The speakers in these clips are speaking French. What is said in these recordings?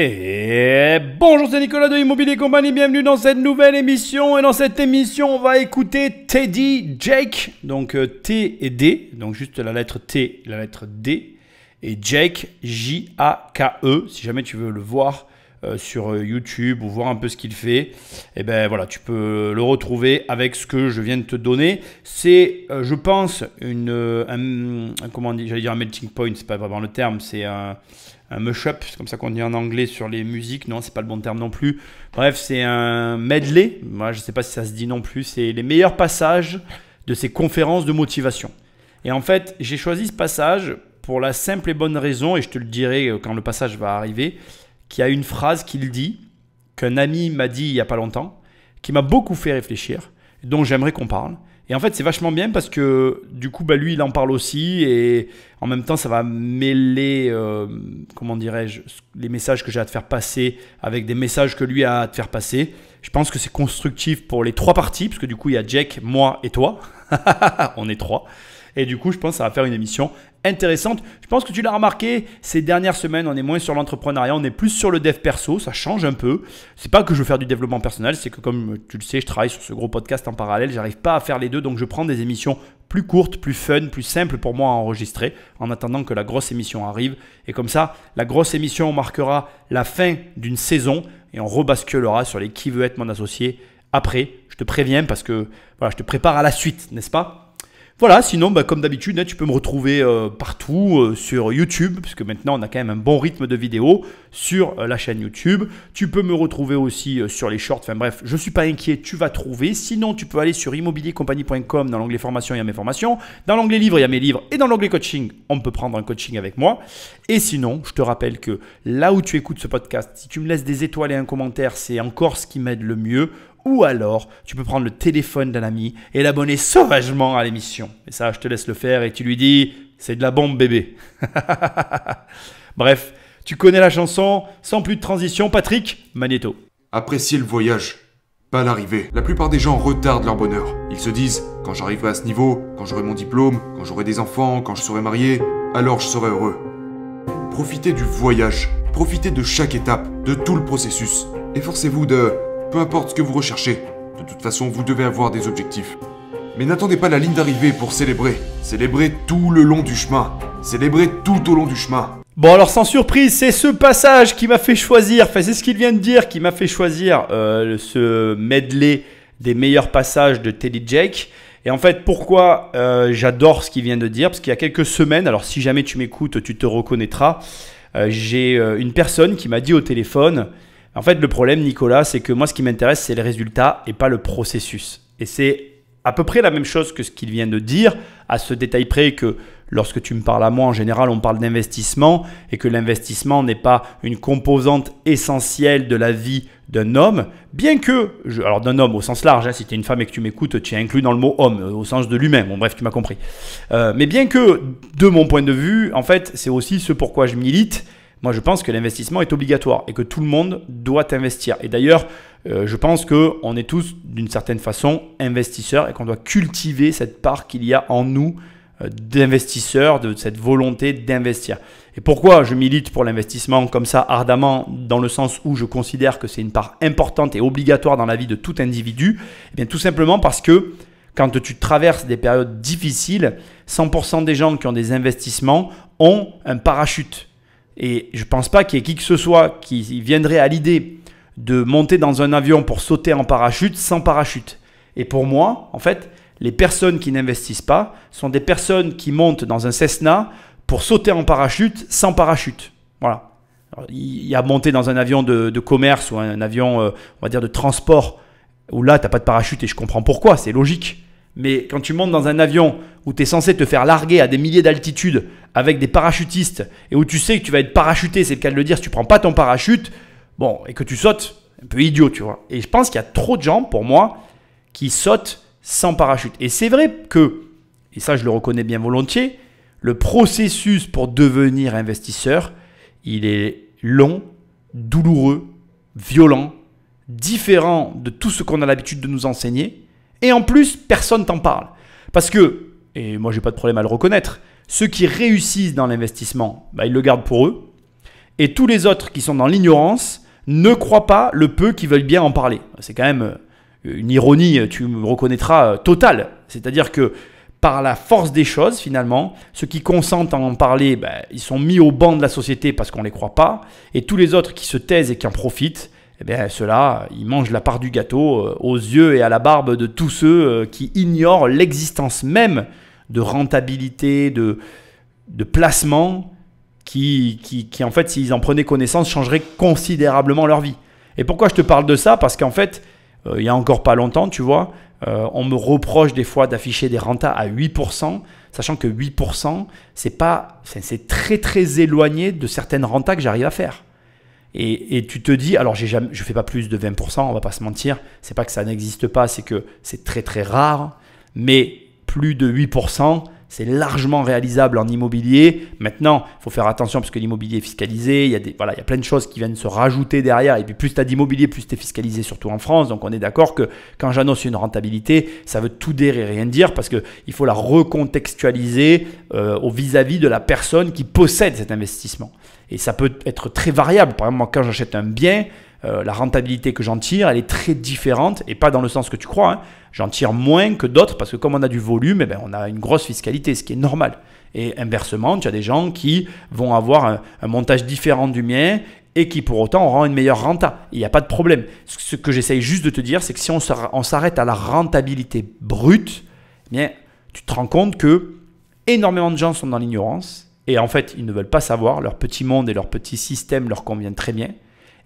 Et bonjour, c'est Nicolas de Immobilier Compagnie, bienvenue dans cette nouvelle émission. Et dans cette émission, on va écouter Teddy Jake, donc euh, T et D, donc juste la lettre T, la lettre D, et Jake, J-A-K-E, si jamais tu veux le voir euh, sur euh, YouTube ou voir un peu ce qu'il fait, et eh ben voilà, tu peux le retrouver avec ce que je viens de te donner. C'est, je pense, une, un, comment dire, j'allais dire un melting point, c'est pas vraiment le terme, c'est un un mashup, c'est comme ça qu'on dit en anglais sur les musiques, non, c'est pas le bon terme non plus. Bref, c'est un medley, moi je sais pas si ça se dit non plus, c'est les meilleurs passages de ces conférences de motivation. Et en fait, j'ai choisi ce passage pour la simple et bonne raison, et je te le dirai euh, quand le passage va arriver, qu'il y a une phrase qu'il dit, qu'un ami m'a dit il y a pas longtemps, qui m'a beaucoup fait réfléchir, dont j'aimerais qu'on parle. Et en fait, c'est vachement bien parce que du coup, bah, lui, il en parle aussi. Et en même temps, ça va mêler, euh, comment dirais-je, les messages que j'ai à te faire passer avec des messages que lui a à te faire passer. Je pense que c'est constructif pour les trois parties, parce que du coup, il y a Jack, moi et toi. On est trois. Et du coup, je pense que ça va faire une émission intéressante. Je pense que tu l'as remarqué, ces dernières semaines, on est moins sur l'entrepreneuriat, on est plus sur le dev perso, ça change un peu. C'est pas que je veux faire du développement personnel, c'est que comme tu le sais, je travaille sur ce gros podcast en parallèle, j'arrive pas à faire les deux, donc je prends des émissions plus courtes, plus fun, plus simples pour moi à enregistrer, en attendant que la grosse émission arrive. Et comme ça, la grosse émission marquera la fin d'une saison et on rebasculera sur les qui veut être mon associé après. Je te préviens parce que voilà, je te prépare à la suite, n'est-ce pas voilà, sinon, bah, comme d'habitude, hein, tu peux me retrouver euh, partout euh, sur YouTube, puisque maintenant on a quand même un bon rythme de vidéos sur euh, la chaîne YouTube. Tu peux me retrouver aussi sur les shorts, enfin bref, je ne suis pas inquiet, tu vas trouver. Sinon, tu peux aller sur immobiliercompagnie.com, dans l'onglet formation, il y a mes formations. Dans l'onglet Livres », il y a mes livres. Et dans l'onglet coaching, on peut prendre un coaching avec moi. Et sinon, je te rappelle que là où tu écoutes ce podcast, si tu me laisses des étoiles et un commentaire, c'est encore ce qui m'aide le mieux. Ou alors, tu peux prendre le téléphone d'un ami et l'abonner sauvagement à l'émission. Et ça, je te laisse le faire et tu lui dis, c'est de la bombe bébé. Bref, tu connais la chanson, sans plus de transition, Patrick, Magneto. Appréciez le voyage, pas l'arrivée. La plupart des gens retardent leur bonheur. Ils se disent, quand j'arriverai à ce niveau, quand j'aurai mon diplôme, quand j'aurai des enfants, quand je serai marié, alors je serai heureux. Profitez du voyage, profitez de chaque étape, de tout le processus. Efforcez-vous de peu importe ce que vous recherchez, de toute façon vous devez avoir des objectifs. Mais n'attendez pas la ligne d'arrivée pour célébrer. Célébrez tout le long du chemin. Célébrez tout au long du chemin. Bon alors sans surprise, c'est ce passage qui m'a fait choisir, enfin c'est ce qu'il vient de dire qui m'a fait choisir euh, ce medley des meilleurs passages de Teddy Jake. Et en fait, pourquoi euh, j'adore ce qu'il vient de dire Parce qu'il y a quelques semaines, alors si jamais tu m'écoutes, tu te reconnaîtras, euh, j'ai une personne qui m'a dit au téléphone, en fait, le problème, Nicolas, c'est que moi, ce qui m'intéresse, c'est le résultat et pas le processus. Et c'est à peu près la même chose que ce qu'il vient de dire, à ce détail près que lorsque tu me parles à moi, en général, on parle d'investissement et que l'investissement n'est pas une composante essentielle de la vie d'un homme, bien que, alors d'un homme au sens large, hein, si tu es une femme et que tu m'écoutes, tu es inclus dans le mot homme, euh, au sens de lui-même, bon, bref, tu m'as compris. Euh, mais bien que, de mon point de vue, en fait, c'est aussi ce pourquoi je milite moi, je pense que l'investissement est obligatoire et que tout le monde doit investir. Et d'ailleurs, euh, je pense qu'on est tous, d'une certaine façon, investisseurs et qu'on doit cultiver cette part qu'il y a en nous euh, d'investisseurs, de cette volonté d'investir. Et pourquoi je milite pour l'investissement comme ça ardemment, dans le sens où je considère que c'est une part importante et obligatoire dans la vie de tout individu Eh bien, tout simplement parce que quand tu traverses des périodes difficiles, 100% des gens qui ont des investissements ont un parachute. Et je ne pense pas qu'il y ait qui que ce soit qui viendrait à l'idée de monter dans un avion pour sauter en parachute sans parachute. Et pour moi, en fait, les personnes qui n'investissent pas sont des personnes qui montent dans un Cessna pour sauter en parachute sans parachute. Voilà. il y a monté dans un avion de, commerce ou un avion, euh, on va dire, de transport, où là, tu n'as pas de parachute et je comprends pourquoi, c'est logique. Mais quand tu montes dans un avion où tu es censé te faire larguer à des milliers d'altitudes avec des parachutistes et où tu sais que tu vas être parachuté, c'est le cas de le dire, si tu prends pas ton parachute, bon, et que tu sautes, un peu idiot, tu vois. Et je pense qu'il y a trop de gens, pour moi, qui sautent sans parachute. Et c'est vrai que, et ça je le reconnais bien volontiers, le processus pour devenir investisseur, il est long, douloureux, violent, différent de tout ce qu'on a l'habitude de nous enseigner. Et en plus, personne t'en parle. Parce que, et moi j'ai pas de problème à le reconnaître, ceux qui réussissent dans l'investissement, bah, ils le gardent pour eux. Et tous les autres qui sont dans l'ignorance ne croient pas le peu qui veulent bien en parler. C'est quand même euh, une ironie, tu me reconnaîtras, euh, totale. C'est-à-dire que par la force des choses, finalement, ceux qui consentent à en parler, bah, ils sont mis au banc de la société parce qu'on ne les croit pas. Et tous les autres qui se taisent et qui en profitent, eh bien ceux-là, ils mangent la part du gâteau euh, aux yeux et à la barbe de tous ceux euh, qui ignorent l'existence même de rentabilité, de, de placement, qui, qui, en fait, s'ils en prenaient connaissance, changeraient considérablement leur vie. Et pourquoi je te parle de ça Parce qu'en fait, euh, il y a encore pas longtemps, tu vois, on me reproche des fois d'afficher des rentas à 8%, sachant que 8%, c'est pas, c'est très très éloigné de certaines rentas que j'arrive à faire. Et, tu te dis, alors je ne fais pas plus de 20%, on va pas se mentir, c'est pas que ça n'existe pas, c'est que c'est très très rare, mais plus de 8%, c'est largement réalisable en immobilier. Maintenant, il faut faire attention parce que l'immobilier est fiscalisé, il y, a des, il y a plein de choses qui viennent se rajouter derrière. Et puis plus tu as d'immobilier, plus tu es fiscalisé, surtout en France. Donc on est d'accord que quand j'annonce une rentabilité, ça veut tout dire et rien dire parce qu'il faut la recontextualiser euh, au vis-à-vis de la personne qui possède cet investissement. Et ça peut être très variable. Par exemple, quand j'achète un bien, euh, la rentabilité que j'en tire, elle est très différente, et pas dans le sens que tu crois. Hein. J'en tire moins que d'autres parce que comme on a du volume, et eh ben, on a une grosse fiscalité, ce qui est normal. Et inversement, tu as des gens qui vont avoir un, montage différent du mien et qui pour autant auront une meilleure renta. Il n'y a pas de problème. Ce que j'essaye juste de te dire, c'est que si on s'arrête à la rentabilité brute, eh bien, tu te rends compte que énormément de gens sont dans l'ignorance et en fait, ils ne veulent pas savoir. Leur petit monde et leur petit système leur conviennent très bien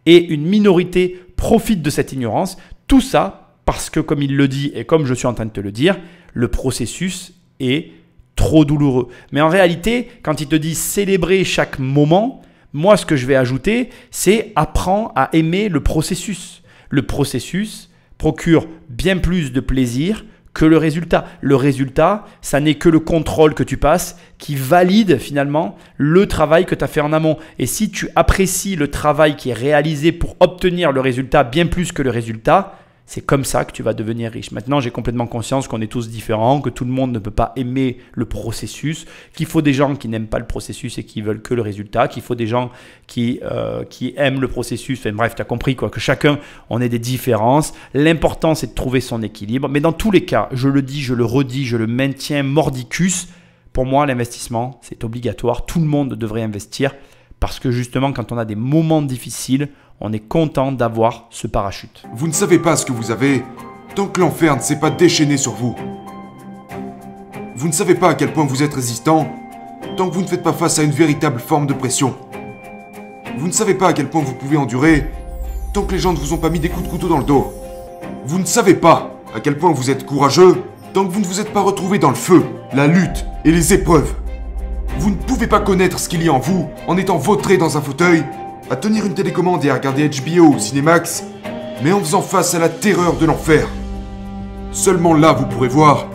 et une minorité profite de cette ignorance. Tout ça parce que, comme il le dit et comme je suis en train de te le dire, le processus est trop douloureux. Mais en réalité, quand il te dit célébrer chaque moment, moi ce que je vais ajouter, c'est apprends à aimer le processus. Le processus procure bien plus de plaisir que le résultat. Le résultat, ça n'est que le contrôle que tu passes qui valide finalement le travail que tu as fait en amont. Et si tu apprécies le travail qui est réalisé pour obtenir le résultat bien plus que le résultat, c'est comme ça que tu vas devenir riche. Maintenant, j'ai complètement conscience qu'on est tous différents, que tout le monde ne peut pas aimer le processus, qu'il faut des gens qui n'aiment pas le processus et qui veulent que le résultat, qu'il faut des gens qui, euh, aiment le processus. bref, tu as compris quoi, que chacun, on est des différences. L'important, c'est de trouver son équilibre. Mais dans tous les cas, je le dis, je le redis, je le maintiens mordicus. Pour moi, l'investissement, c'est obligatoire. Tout le monde devrait investir parce que justement, quand on a des moments difficiles, on est content d'avoir ce parachute. Vous ne savez pas ce que vous avez tant que l'enfer ne s'est pas déchaîné sur vous. Vous ne savez pas à quel point vous êtes résistant tant que vous ne faites pas face à une véritable forme de pression. Vous ne savez pas à quel point vous pouvez endurer tant que les gens ne vous ont pas mis des coups de couteau dans le dos. Vous ne savez pas à quel point vous êtes courageux tant que vous ne vous êtes pas retrouvé dans le feu, la lutte et les épreuves. Vous ne pouvez pas connaître ce qu'il y a en vous en étant vautré dans un fauteuil à tenir une télécommande et à regarder HBO ou Cinemax, mais en faisant face à la terreur de l'enfer. Seulement là, vous pourrez voir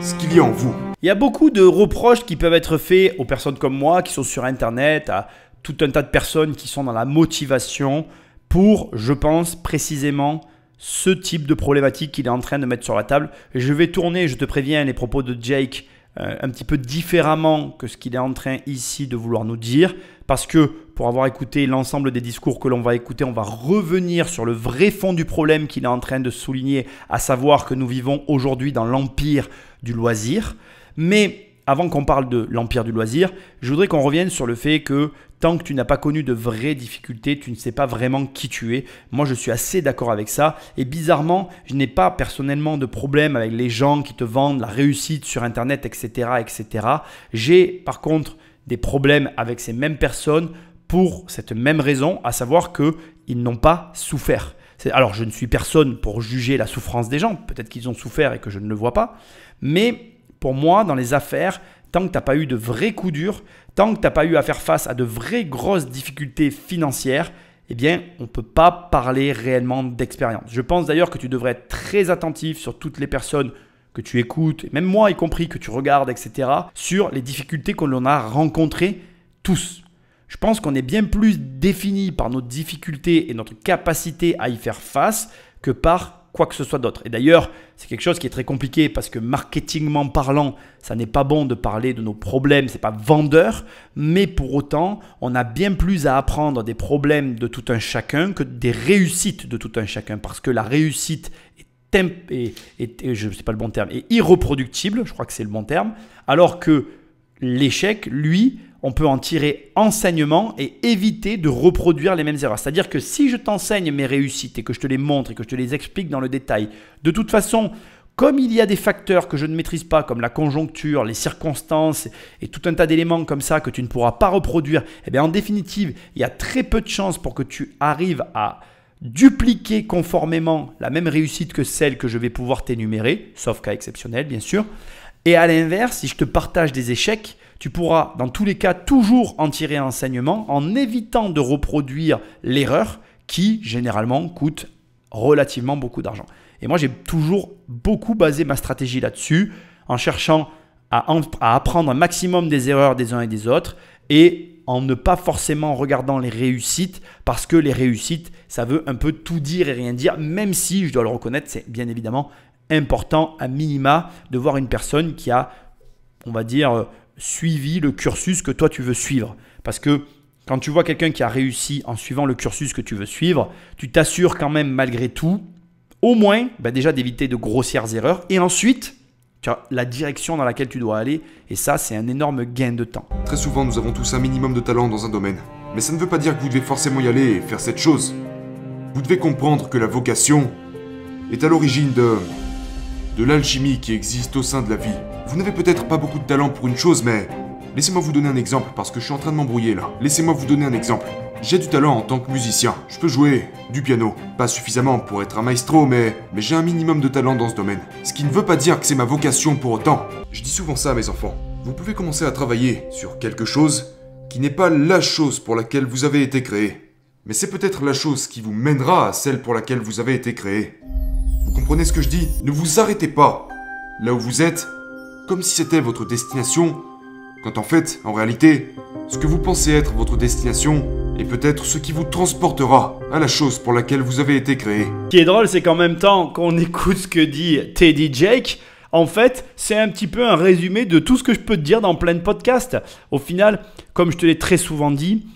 ce qu'il y a en vous. Il y a beaucoup de reproches qui peuvent être faits aux personnes comme moi qui sont sur Internet, à tout un tas de personnes qui sont dans la motivation pour, je pense, précisément ce type de problématique qu'il est en train de mettre sur la table. Je vais tourner, je te préviens, les propos de Jake euh, un petit peu différemment que ce qu'il est en train ici de vouloir nous dire parce que pour avoir écouté l'ensemble des discours que l'on va écouter, on va revenir sur le vrai fond du problème qu'il est en train de souligner, à savoir que nous vivons aujourd'hui dans l'empire du loisir. Mais avant qu'on parle de l'empire du loisir, je voudrais qu'on revienne sur le fait que tant que tu n'as pas connu de vraies difficultés, tu ne sais pas vraiment qui tu es. Moi, je suis assez d'accord avec ça. Et bizarrement, je n'ai pas personnellement de problème avec les gens qui te vendent la réussite sur Internet, etc. etc. J'ai par contre des problèmes avec ces mêmes personnes pour cette même raison, à savoir qu'ils n'ont pas souffert. Alors, je ne suis personne pour juger la souffrance des gens, peut-être qu'ils ont souffert et que je ne le vois pas, mais pour moi, dans les affaires, tant que tu n'as pas eu de vrais coups durs, tant que tu n'as pas eu à faire face à de vraies grosses difficultés financières, eh bien, on ne peut pas parler réellement d'expérience. Je pense d'ailleurs que tu devrais être très attentif sur toutes les personnes que tu écoutes, même moi y compris, que tu regardes, etc., sur les difficultés qu'on l'on a rencontrées tous. Je pense qu'on est bien plus défini par nos difficultés et notre capacité à y faire face que par quoi que ce soit d'autre. Et d'ailleurs, c'est quelque chose qui est très compliqué parce que marketingment parlant, ça n'est pas bon de parler de nos problèmes, c'est pas vendeur, mais pour autant, on a bien plus à apprendre des problèmes de tout un chacun que des réussites de tout un chacun parce que la réussite et, et, ne sais pas le bon terme, et irreproductible, je crois que c'est le bon terme, alors que l'échec, lui, on peut en tirer enseignement et éviter de reproduire les mêmes erreurs. C'est-à-dire que si je t'enseigne mes réussites et que je te les montre et que je te les explique dans le détail, de toute façon, comme il y a des facteurs que je ne maîtrise pas, comme la conjoncture, les circonstances et tout un tas d'éléments comme ça que tu ne pourras pas reproduire, eh bien en définitive, il y a très peu de chances pour que tu arrives à dupliquer conformément la même réussite que celle que je vais pouvoir t'énumérer, sauf cas exceptionnel bien sûr. Et à l'inverse, si je te partage des échecs, tu pourras dans tous les cas toujours en tirer un enseignement en évitant de reproduire l'erreur qui généralement coûte relativement beaucoup d'argent. Et moi j'ai toujours beaucoup basé ma stratégie là-dessus en cherchant à, à apprendre un maximum des erreurs des uns et des autres et en ne pas forcément regardant les réussites, parce que les réussites, ça veut un peu tout dire et rien dire, même si, je dois le reconnaître, c'est bien évidemment important à minima de voir une personne qui a, on va dire, euh, suivi le cursus que toi tu veux suivre. Parce que quand tu vois quelqu'un qui a réussi en suivant le cursus que tu veux suivre, tu t'assures quand même malgré tout, au moins, bah, déjà d'éviter de grossières erreurs, et ensuite, la direction dans laquelle tu dois aller, et ça, c'est un énorme gain de temps. Très souvent, nous avons tous un minimum de talent dans un domaine, mais ça ne veut pas dire que vous devez forcément y aller et faire cette chose. Vous devez comprendre que la vocation est à l'origine de... de l'alchimie qui existe au sein de la vie. Vous n'avez peut-être pas beaucoup de talent pour une chose, mais Laissez-moi vous donner un exemple, parce que je suis en train de m'embrouiller là. Laissez-moi vous donner un exemple. J'ai du talent en tant que musicien. Je peux jouer du piano. Pas suffisamment pour être un maestro, mais, mais j'ai un minimum de talent dans ce domaine. Ce qui ne veut pas dire que c'est ma vocation pour autant. Je dis souvent ça à mes enfants. Vous pouvez commencer à travailler sur quelque chose qui n'est pas la chose pour laquelle vous avez été créé. Mais c'est peut-être la chose qui vous mènera à celle pour laquelle vous avez été créé. Vous comprenez ce que je dis Ne vous arrêtez pas là où vous êtes, comme si c'était votre destination quand en fait, en réalité, ce que vous pensez être votre destination est peut-être ce qui vous transportera à la chose pour laquelle vous avez été créé. Ce qui est drôle, c'est qu'en même temps qu'on écoute ce que dit Teddy Jake, en fait, c'est un petit peu un résumé de tout ce que je peux te dire dans plein de podcasts. Au final, comme je te l'ai très souvent dit,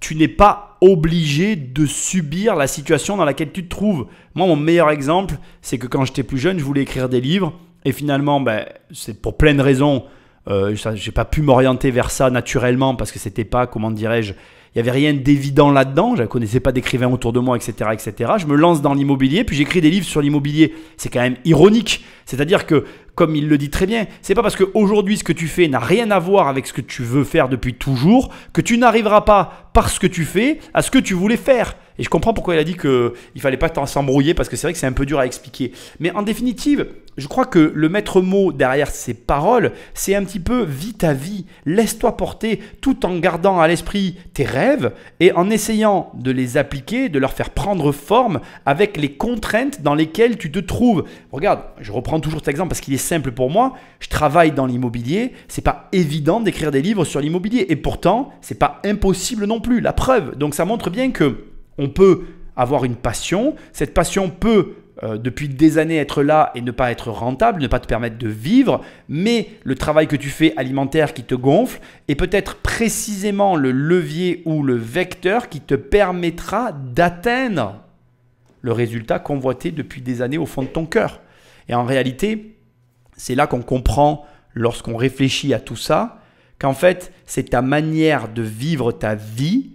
tu n'es pas obligé de subir la situation dans laquelle tu te trouves. Moi, mon meilleur exemple, c'est que quand j'étais plus jeune, je voulais écrire des livres. Et finalement, ben, c'est pour plein de raisons, euh, j'ai pas pu m'orienter vers ça naturellement parce que c'était pas, comment dirais-je, il y avait rien d'évident là-dedans. Je ne connaissais pas d'écrivain autour de moi, etc., etc. Je me lance dans l'immobilier, puis j'écris des livres sur l'immobilier. C'est quand même ironique. C'est-à-dire que, comme il le dit très bien, c'est pas parce qu'aujourd'hui ce que tu fais n'a rien à voir avec ce que tu veux faire depuis toujours que tu n'arriveras pas par ce que tu fais à ce que tu voulais faire. Et je comprends pourquoi il a dit qu'il ne fallait pas s'embrouiller parce que c'est vrai que c'est un peu dur à expliquer. Mais en définitive, je crois que le maître mot derrière ces paroles, c'est un petit peu vis ta vie, laisse-toi porter tout en gardant à l'esprit tes rêves et en essayant de les appliquer, de leur faire prendre forme avec les contraintes dans lesquelles tu te trouves. Regarde, je reprends toujours cet exemple parce qu'il est simple pour moi. Je travaille dans l'immobilier, c'est pas évident d'écrire des livres sur l'immobilier et pourtant, c'est pas impossible non plus. La preuve. Donc ça montre bien que on peut avoir une passion, cette passion peut euh, depuis des années être là et ne pas être rentable, ne pas te permettre de vivre, mais le travail que tu fais alimentaire qui te gonfle est peut-être précisément le levier ou le vecteur qui te permettra d'atteindre le résultat convoité depuis des années au fond de ton cœur. Et en réalité, c'est là qu'on comprend, lorsqu'on réfléchit à tout ça, qu'en fait, c'est ta manière de vivre ta vie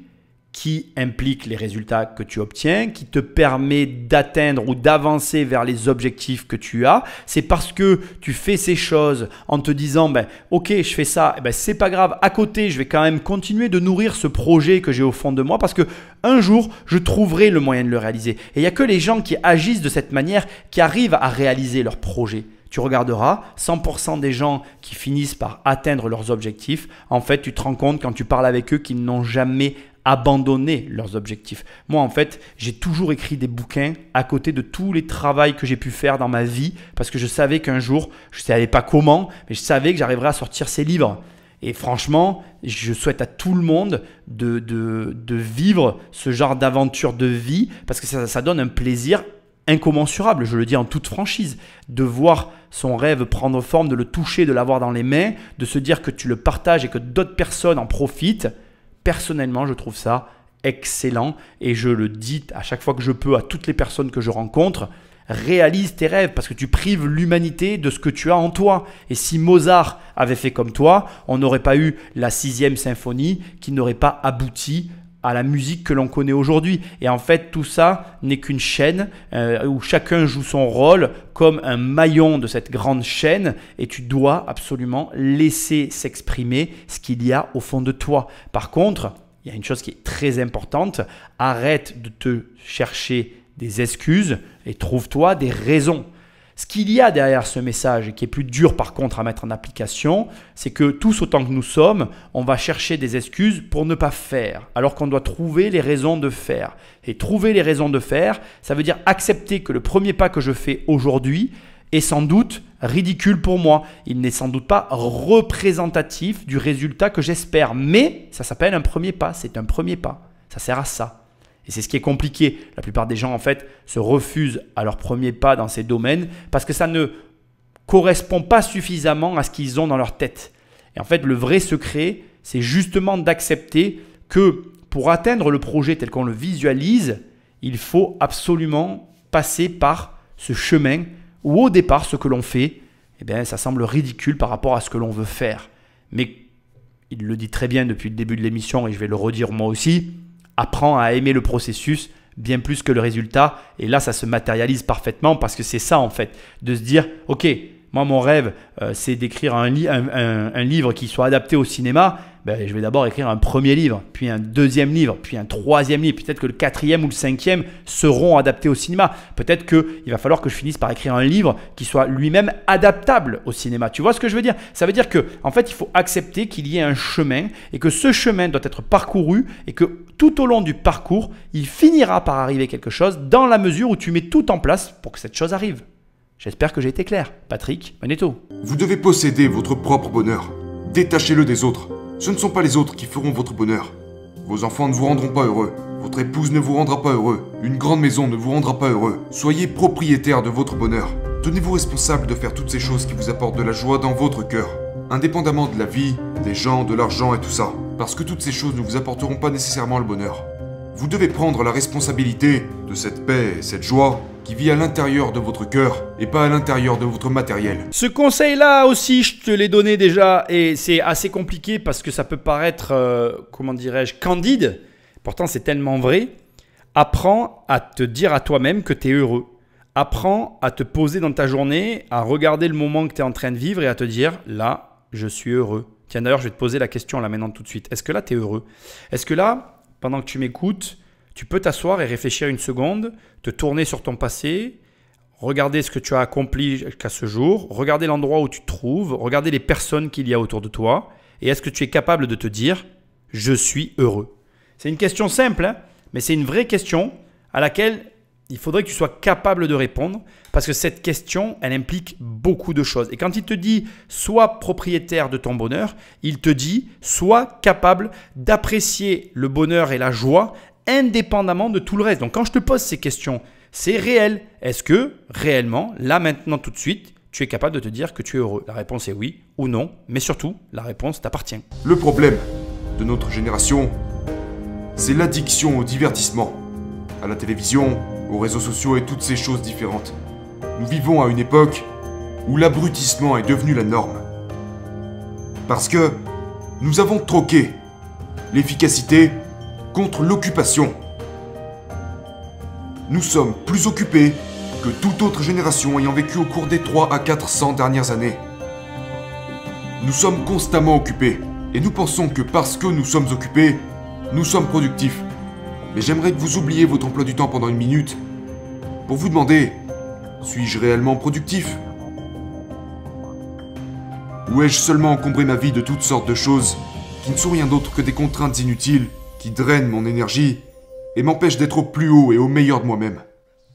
qui implique les résultats que tu obtiens, qui te permet d'atteindre ou d'avancer vers les objectifs que tu as. C'est parce que tu fais ces choses en te disant ben, OK, je fais ça, eh ben, c'est pas grave, à côté, je vais quand même continuer de nourrir ce projet que j'ai au fond de moi parce que un jour, je trouverai le moyen de le réaliser. Et il n'y a que les gens qui agissent de cette manière qui arrivent à réaliser leur projet. Tu regarderas, 100% des gens qui finissent par atteindre leurs objectifs, en fait, tu te rends compte quand tu parles avec eux qu'ils n'ont jamais abandonner leurs objectifs. Moi, en fait, j'ai toujours écrit des bouquins à côté de tous les travaux que j'ai pu faire dans ma vie parce que je savais qu'un jour, je ne savais pas comment, mais je savais que j'arriverais à sortir ces livres. Et franchement, je souhaite à tout le monde de, vivre ce genre d'aventure de vie parce que ça, ça donne un plaisir incommensurable, je le dis en toute franchise, de voir son rêve prendre forme, de le toucher, de l'avoir dans les mains, de se dire que tu le partages et que d'autres personnes en profitent. Personnellement, je trouve ça excellent et je le dis à chaque fois que je peux à toutes les personnes que je rencontre, réalise tes rêves parce que tu prives l'humanité de ce que tu as en toi. Et si Mozart avait fait comme toi, on n'aurait pas eu la sixième symphonie qui n'aurait pas abouti à la musique que l'on connaît aujourd'hui. Et en fait, tout ça n'est qu'une chaîne euh, où chacun joue son rôle comme un maillon de cette grande chaîne et tu dois absolument laisser s'exprimer ce qu'il y a au fond de toi. Par contre, il y a une chose qui est très importante, arrête de te chercher des excuses et trouve-toi des raisons. Ce qu'il y a derrière ce message et qui est plus dur par contre à mettre en application, c'est que tous autant que nous sommes, on va chercher des excuses pour ne pas faire, alors qu'on doit trouver les raisons de faire. Et trouver les raisons de faire, ça veut dire accepter que le premier pas que je fais aujourd'hui, est sans doute ridicule pour moi. Il n'est sans doute pas représentatif du résultat que j'espère. Mais ça s'appelle un premier pas, c'est un premier pas. Ça sert à ça c'est ce qui est compliqué. La plupart des gens, en fait, se refusent à leur premier pas dans ces domaines parce que ça ne correspond pas suffisamment à ce qu'ils ont dans leur tête. Et en fait, le vrai secret, c'est justement d'accepter que pour atteindre le projet tel qu'on le visualise, il faut absolument passer par ce chemin où au départ, ce que l'on fait, eh bien, ça semble ridicule par rapport à ce que l'on veut faire. Mais il le dit très bien depuis le début de l'émission et je vais le redire moi aussi, apprend à aimer le processus bien plus que le résultat. Et là, ça se matérialise parfaitement parce que c'est ça en fait, de se dire, ok, moi mon rêve, euh, c'est d'écrire un livre qui soit adapté au cinéma ben, je vais d'abord écrire un premier livre, puis un deuxième livre, puis un troisième livre. Peut-être que le quatrième ou le cinquième seront adaptés au cinéma. Peut-être qu'il va falloir que je finisse par écrire un livre qui soit lui-même adaptable au cinéma. Tu vois ce que je veux dire Ça veut dire que, en fait, il faut accepter qu'il y ait un chemin et que ce chemin doit être parcouru et que tout au long du parcours, il finira par arriver quelque chose dans la mesure où tu mets tout en place pour que cette chose arrive. J'espère que j'ai été clair. Patrick Manetto. Vous devez posséder votre propre bonheur. Détachez-le des autres. Ce ne sont pas les autres qui feront votre bonheur. Vos enfants ne vous rendront pas heureux. Votre épouse ne vous rendra pas heureux. Une grande maison ne vous rendra pas heureux. Soyez propriétaire de votre bonheur. Tenez-vous responsable de faire toutes ces choses qui vous apportent de la joie dans votre cœur. Indépendamment de la vie, des gens, de l'argent et tout ça. Parce que toutes ces choses ne vous apporteront pas nécessairement le bonheur. Vous devez prendre la responsabilité de cette paix et cette joie qui vit à l'intérieur de votre cœur et pas à l'intérieur de votre matériel. Ce conseil-là aussi, je te l'ai donné déjà et c'est assez compliqué parce que ça peut paraître, euh, comment dirais-je, candide. Pourtant, c'est tellement vrai. Apprends à te dire à toi-même que tu es heureux. Apprends à te poser dans ta journée, à regarder le moment que tu es en train de vivre et à te dire là, je suis heureux. Tiens, d'ailleurs, je vais te poser la question là maintenant tout de suite. Est-ce que là, tu es heureux Est-ce que là, pendant que tu m'écoutes, tu peux t'asseoir et réfléchir une seconde, te tourner sur ton passé, regarder ce que tu as accompli jusqu'à ce jour, regarder l'endroit où tu te trouves, regarder les personnes qu'il y a autour de toi, et est-ce que tu es capable de te dire ⁇ Je suis heureux ⁇ C'est une question simple, hein, mais c'est une vraie question à laquelle il faudrait que tu sois capable de répondre parce que cette question, elle implique beaucoup de choses. Et quand il te dit sois propriétaire de ton bonheur, il te dit sois capable d'apprécier le bonheur et la joie indépendamment de tout le reste. Donc quand je te pose ces questions, c'est réel. Est-ce que réellement, là maintenant tout de suite, tu es capable de te dire que tu es heureux La réponse est oui ou non, mais surtout, la réponse t'appartient. Le problème de notre génération, c'est l'addiction au divertissement, à la télévision, aux réseaux sociaux et toutes ces choses différentes. Nous vivons à une époque où l'abrutissement est devenu la norme. Parce que nous avons troqué l'efficacité contre l'occupation. Nous sommes plus occupés que toute autre génération ayant vécu au cours des 3 à 400 dernières années. Nous sommes constamment occupés et nous pensons que parce que nous sommes occupés, nous sommes productifs mais j'aimerais que vous oubliez votre emploi du temps pendant une minute pour vous demander suis-je réellement productif Ou ai-je seulement encombré ma vie de toutes sortes de choses qui ne sont rien d'autre que des contraintes inutiles qui drainent mon énergie et m'empêchent d'être au plus haut et au meilleur de moi-même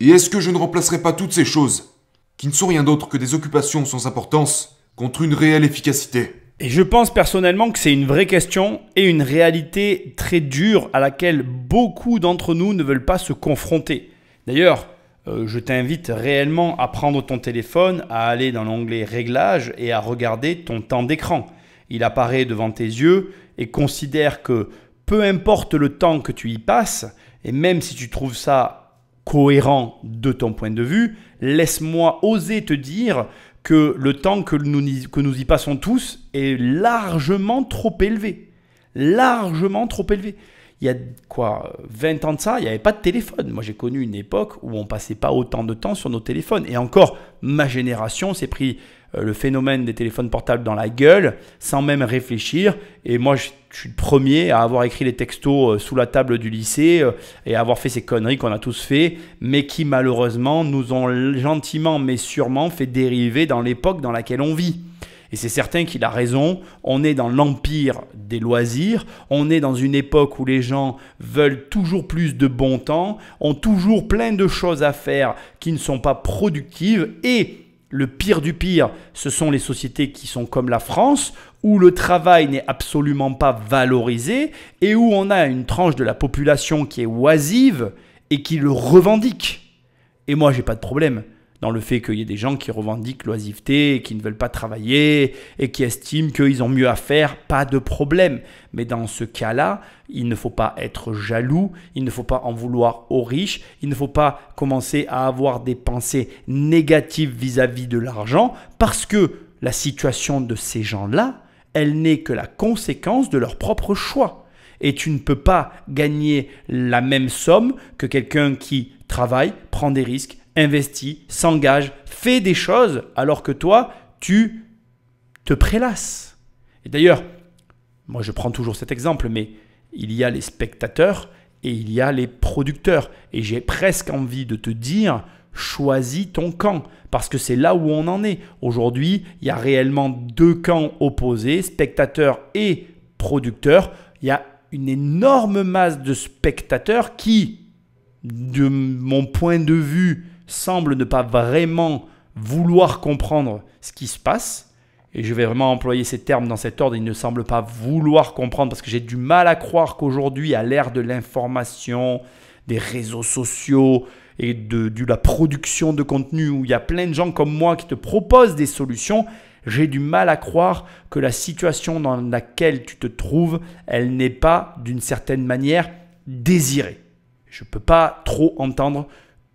Et est-ce que je ne remplacerai pas toutes ces choses qui ne sont rien d'autre que des occupations sans importance contre une réelle efficacité et je pense personnellement que c'est une vraie question et une réalité très dure à laquelle beaucoup d'entre nous ne veulent pas se confronter. D'ailleurs, euh, je t'invite réellement à prendre ton téléphone, à aller dans l'onglet Réglages et à regarder ton temps d'écran. Il apparaît devant tes yeux et considère que peu importe le temps que tu y passes, et même si tu trouves ça cohérent de ton point de vue, laisse-moi oser te dire que le temps que nous, que nous y passons tous est largement trop élevé. Largement trop élevé il y a quoi, 20 ans de ça, il n'y avait pas de téléphone. Moi, j'ai connu une époque où on passait pas autant de temps sur nos téléphones. Et encore, ma génération s'est pris euh, le phénomène des téléphones portables dans la gueule sans même réfléchir. Et moi, je, suis le premier à avoir écrit les textos euh, sous la table du lycée euh, et à avoir fait ces conneries qu'on a tous fait, mais qui malheureusement nous ont gentiment mais sûrement fait dériver dans l'époque dans laquelle on vit. Et c'est certain qu'il a raison, on est dans l'empire des loisirs, on est dans une époque où les gens veulent toujours plus de bon temps, ont toujours plein de choses à faire qui ne sont pas productives et le pire du pire, ce sont les sociétés qui sont comme la France, où le travail n'est absolument pas valorisé et où on a une tranche de la population qui est oisive et qui le revendique. Et moi, j'ai pas de problème dans le fait qu'il y ait des gens qui revendiquent l'oisiveté, qui ne veulent pas travailler et qui estiment qu'ils ont mieux à faire, pas de problème. Mais dans ce cas-là, il ne faut pas être jaloux, il ne faut pas en vouloir aux riches, il ne faut pas commencer à avoir des pensées négatives vis-à-vis de l'argent parce que la situation de ces gens-là, elle n'est que la conséquence de leur propre choix. Et tu ne peux pas gagner la même somme que quelqu'un qui travaille, prend des risques, investit, s'engage, fait des choses alors que toi, tu te prélasses. Et d'ailleurs, moi je prends toujours cet exemple, mais il y a les spectateurs et il y a les producteurs. Et j'ai presque envie de te dire, choisis ton camp, parce que c'est là où on en est. Aujourd'hui, il y a réellement deux camps opposés, spectateurs et producteurs. Il y a une énorme masse de spectateurs qui, de mon point de vue, semble ne pas vraiment vouloir comprendre ce qui se passe. Et je vais vraiment employer ces termes dans cet ordre. Il ne semble pas vouloir comprendre parce que j'ai du mal à croire qu'aujourd'hui, à l'ère de l'information, des réseaux sociaux et de, de, la production de contenu où il y a plein de gens comme moi qui te proposent des solutions, j'ai du mal à croire que la situation dans laquelle tu te trouves, elle n'est pas d'une certaine manière désirée. Je ne peux pas trop entendre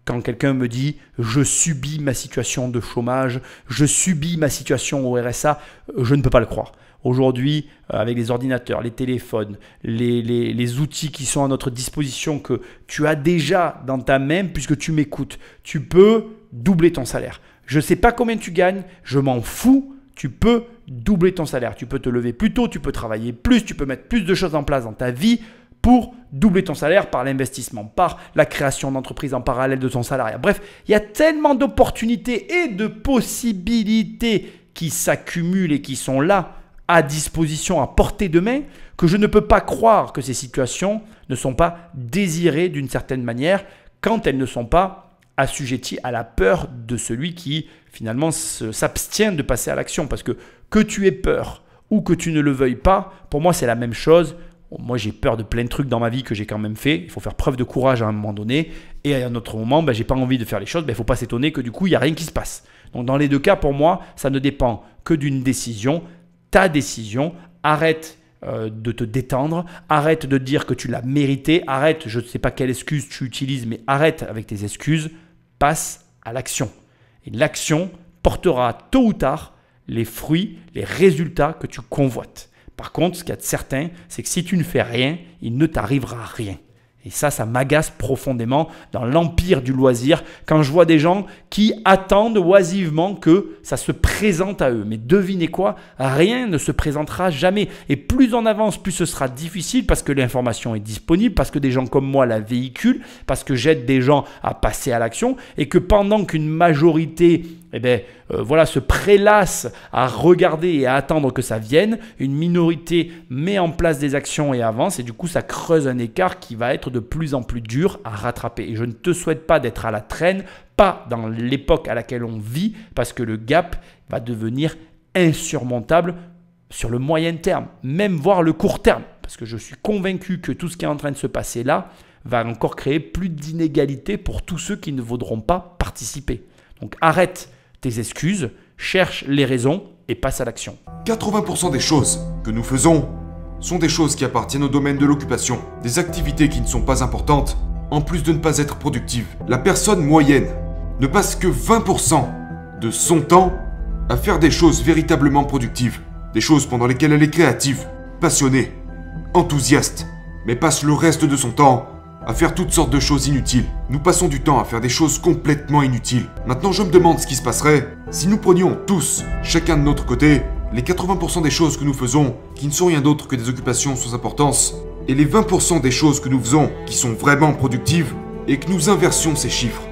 quand quelqu'un me dit je subis ma situation de chômage, je subis ma situation au RSA, je ne peux pas le croire. Aujourd'hui, euh, avec les ordinateurs, les téléphones, les, outils qui sont à notre disposition, que tu as déjà dans ta main puisque tu m'écoutes, tu peux doubler ton salaire. Je ne sais pas combien tu gagnes, je m'en fous, tu peux doubler ton salaire. Tu peux te lever plus tôt, tu peux travailler plus, tu peux mettre plus de choses en place dans ta vie pour doubler ton salaire par l'investissement, par la création d'entreprises en parallèle de ton salariat. Bref, il y a tellement d'opportunités et de possibilités qui s'accumulent et qui sont là à disposition, à portée de main, que je ne peux pas croire que ces situations ne sont pas désirées d'une certaine manière quand elles ne sont pas assujetties à la peur de celui qui finalement s'abstient de passer à l'action. Parce que que tu aies peur ou que tu ne le veuilles pas, pour moi c'est la même chose moi j'ai peur de plein de trucs dans ma vie que j'ai quand même fait. Il faut faire preuve de courage à un moment donné. Et à un autre moment, ben, j'ai pas envie de faire les choses. Il ben, ne faut pas s'étonner que du coup, il n'y a rien qui se passe. Donc dans les deux cas, pour moi, ça ne dépend que d'une décision, ta décision. Arrête euh, de te détendre, arrête de dire que tu l'as mérité, arrête, je ne sais pas quelle excuse tu utilises, mais arrête avec tes excuses, passe à l'action. Et l'action portera tôt ou tard les fruits, les résultats que tu convoites. Par contre, ce qu'il y a de certain, c'est que si tu ne fais rien, il ne t'arrivera rien. Et ça, ça m'agace profondément dans l'empire du loisir quand je vois des gens qui attendent oisivement que ça se présente à eux. Mais devinez quoi Rien ne se présentera jamais. Et plus on avance, plus ce sera difficile parce que l'information est disponible, parce que des gens comme moi la véhiculent, parce que j'aide des gens à passer à l'action et que pendant qu'une majorité eh bien, euh, voilà, se prélasse à regarder et à attendre que ça vienne, une minorité met en place des actions et avance et du coup ça creuse un écart qui va être de plus en plus dur à rattraper. Et je ne te souhaite pas d'être à la traîne, pas dans l'époque à laquelle on vit, parce que le gap va devenir insurmontable sur le moyen terme, même voire le court terme, parce que je suis convaincu que tout ce qui est en train de se passer là va encore créer plus d'inégalités pour tous ceux qui ne voudront pas participer. Donc arrête tes excuses, cherche les raisons et passe à l'action. 80% des choses que nous faisons sont des choses qui appartiennent au domaine de l'occupation, des activités qui ne sont pas importantes, en plus de ne pas être productives. La personne moyenne ne passe que 20% de son temps à faire des choses véritablement productives, des choses pendant lesquelles elle est créative, passionnée, enthousiaste, mais passe le reste de son temps à faire toutes sortes de choses inutiles. Nous passons du temps à faire des choses complètement inutiles. Maintenant, je me demande ce qui se passerait si nous prenions tous, chacun de notre côté, les 80% des choses que nous faisons qui ne sont rien d'autre que des occupations sans importance, et les 20% des choses que nous faisons qui sont vraiment productives, et que nous inversions ces chiffres,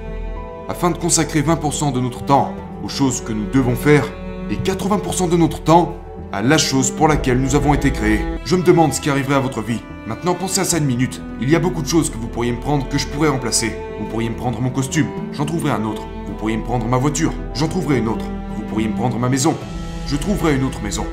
afin de consacrer 20% de notre temps aux choses que nous devons faire, et 80% de notre temps à la chose pour laquelle nous avons été créés. Je me demande ce qui arriverait à votre vie. Maintenant, pensez à ça une minute. Il y a beaucoup de choses que vous pourriez me prendre que je pourrais remplacer. Vous pourriez me prendre mon costume, j'en trouverai un autre. Vous pourriez me prendre ma voiture, j'en trouverai une autre. Vous pourriez me prendre ma maison, je trouverai une autre maison.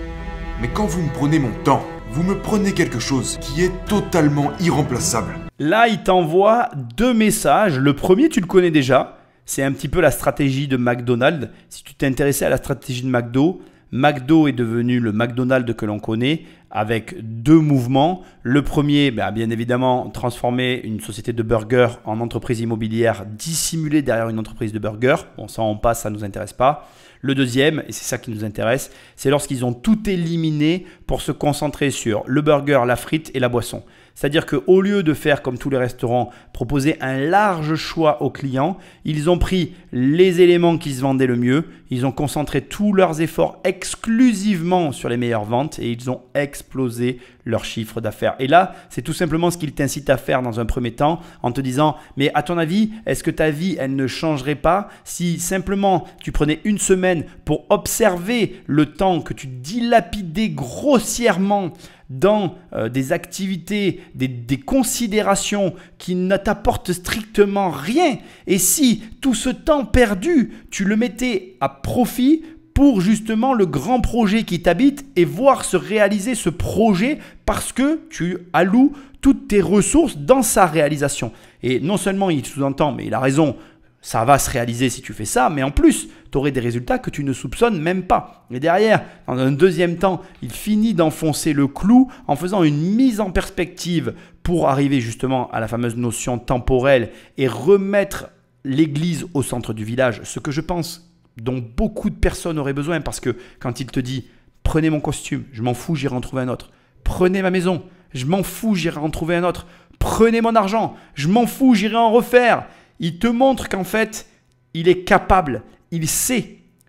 Mais quand vous me prenez mon temps, vous me prenez quelque chose qui est totalement irremplaçable. Là, il t'envoie deux messages. Le premier, tu le connais déjà. C'est un petit peu la stratégie de McDonald's. Si tu t'es intéressé à la stratégie de McDo, McDo est devenu le McDonald's que l'on connaît avec deux mouvements. Le premier, bah, bien évidemment, transformer une société de burger en entreprise immobilière dissimulée derrière une entreprise de burger. Bon, ça, on passe, ça ne nous intéresse pas. Le deuxième, et c'est ça qui nous intéresse, c'est lorsqu'ils ont tout éliminé pour se concentrer sur le burger, la frite et la boisson. C'est-à-dire qu'au lieu de faire comme tous les restaurants, proposer un large choix aux clients, ils ont pris les éléments qui se vendaient le mieux, ils ont concentré tous leurs efforts exclusivement sur les meilleures ventes et ils ont explosé leur chiffre d'affaires. Et là, c'est tout simplement ce qu'ils t'incitent à faire dans un premier temps en te disant, mais à ton avis, est-ce que ta vie, elle ne changerait pas si simplement tu prenais une semaine pour observer le temps que tu dilapidais grossièrement dans euh, des activités, des, des considérations qui ne t'apportent strictement rien, et si tout ce temps perdu, tu le mettais à profit pour justement le grand projet qui t'habite et voir se réaliser ce projet parce que tu alloues toutes tes ressources dans sa réalisation. Et non seulement il sous-entend, mais il a raison, ça va se réaliser si tu fais ça, mais en plus, des résultats que tu ne soupçonnes même pas. Mais derrière, dans un deuxième temps, il finit d'enfoncer le clou en faisant une mise en perspective pour arriver justement à la fameuse notion temporelle et remettre l'église au centre du village, ce que je pense dont beaucoup de personnes auraient besoin parce que quand il te dit prenez mon costume, je m'en fous, j'irai en trouver un autre. Prenez ma maison, je m'en fous, j'irai en trouver un autre. Prenez mon argent, je m'en fous, j'irai en refaire. Il te montre qu'en fait, il est capable, il sait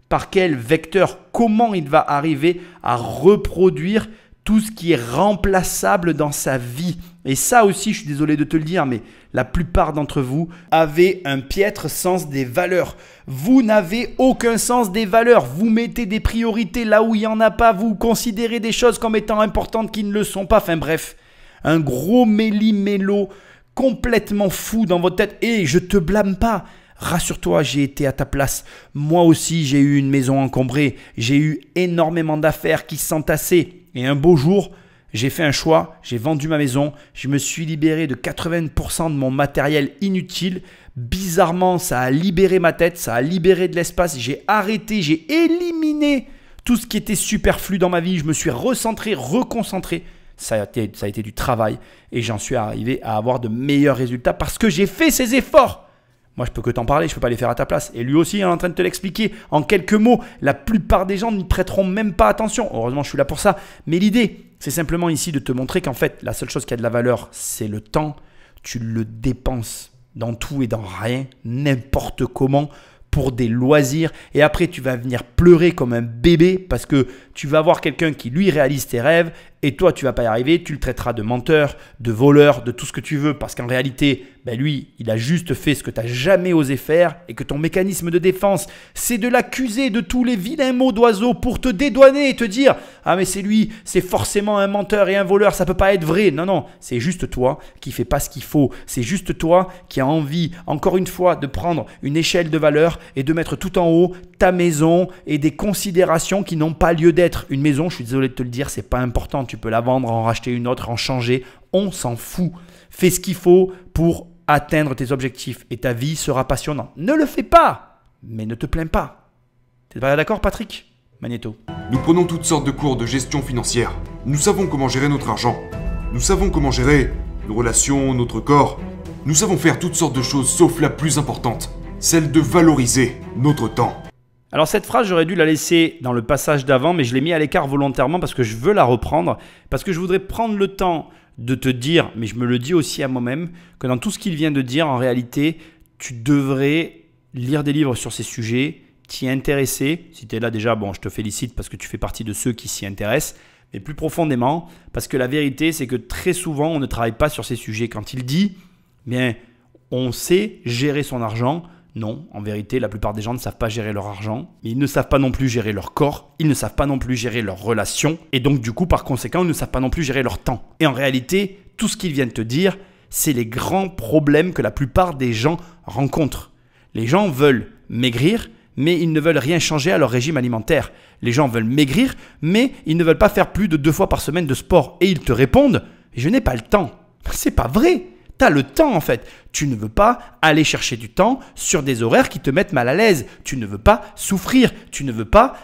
par quel vecteur, comment il va arriver à reproduire tout ce qui est remplaçable dans sa vie. Et ça aussi, je suis désolé de te le dire, mais la plupart d'entre vous avez un piètre sens des valeurs. Vous n'avez aucun sens des valeurs. Vous mettez des priorités là où il n'y en a pas. Vous considérez des choses comme étant importantes qui ne le sont pas. Enfin bref, un gros méli-mélo complètement fou dans votre tête. Et je te blâme pas. Rassure-toi, j'ai été à ta place. Moi aussi, j'ai eu une maison encombrée. J'ai eu énormément d'affaires qui s'entassaient. Et un beau jour, j'ai fait un choix, j'ai vendu ma maison, je me suis libéré de 80% de mon matériel inutile. Bizarrement, ça a libéré ma tête, ça a libéré de l'espace. J'ai arrêté, j'ai éliminé tout ce qui était superflu dans ma vie. Je me suis recentré, reconcentré. Ça a été, ça a été du travail et j'en suis arrivé à avoir de meilleurs résultats parce que j'ai fait ces efforts. Moi, je peux que t'en parler, je peux pas les faire à ta place. Et lui aussi, est en train de te l'expliquer en quelques mots. La plupart des gens n'y prêteront même pas attention. Heureusement, je suis là pour ça. Mais l'idée, c'est simplement ici de te montrer qu'en fait, la seule chose qui a de la valeur, c'est le temps. Tu le dépenses dans tout et dans rien, n'importe comment, pour des loisirs. Et après, tu vas venir pleurer comme un bébé parce que tu vas voir quelqu'un qui, lui, réalise tes rêves et toi tu vas pas y arriver, tu le traiteras de menteur, de voleur, de tout ce que tu veux, parce qu'en réalité, ben lui, il a juste fait ce que tu n'as jamais osé faire, et que ton mécanisme de défense, c'est de l'accuser de tous les vilains mots d'oiseau pour te dédouaner et te dire Ah mais c'est lui, c'est forcément un menteur et un voleur, ça peut pas être vrai. Non, non, c'est juste toi qui fais pas ce qu'il faut, c'est juste toi qui as envie, encore une fois, de prendre une échelle de valeur et de mettre tout en haut ta maison et des considérations qui n'ont pas lieu d'être. Une maison, je suis désolé de te le dire, c'est pas important tu peux la vendre, en racheter une autre, en changer. On s'en fout. Fais ce qu'il faut pour atteindre tes objectifs et ta vie sera passionnante. Ne le fais pas, mais ne te plains pas. T'es pas d'accord, Patrick Magneto Nous prenons toutes sortes de cours de gestion financière. Nous savons comment gérer notre argent. Nous savons comment gérer nos relations, notre corps. Nous savons faire toutes sortes de choses sauf la plus importante, celle de valoriser notre temps. Alors cette phrase, j'aurais dû la laisser dans le passage d'avant, mais je l'ai mis à l'écart volontairement parce que je veux la reprendre, parce que je voudrais prendre le temps de te dire, mais je me le dis aussi à moi-même, que dans tout ce qu'il vient de dire, en réalité, tu devrais lire des livres sur ces sujets, t'y intéresser. Si tu es là déjà, bon, je te félicite parce que tu fais partie de ceux qui s'y intéressent, mais plus profondément, parce que la vérité, c'est que très souvent, on ne travaille pas sur ces sujets. Quand il dit, bien, on sait gérer son argent, non, en vérité, la plupart des gens ne savent pas gérer leur argent, ils ne savent pas non plus gérer leur corps, ils ne savent pas non plus gérer leurs relations, et donc du coup, par conséquent, ils ne savent pas non plus gérer leur temps. Et en réalité, tout ce qu'ils viennent te dire, c'est les grands problèmes que la plupart des gens rencontrent. Les gens veulent maigrir, mais ils ne veulent rien changer à leur régime alimentaire. Les gens veulent maigrir, mais ils ne veulent pas faire plus de deux fois par semaine de sport. Et ils te répondent, je n'ai pas le temps. C'est pas vrai tu as le temps en fait. Tu ne veux pas aller chercher du temps sur des horaires qui te mettent mal à l'aise. Tu ne veux pas souffrir. Tu ne veux pas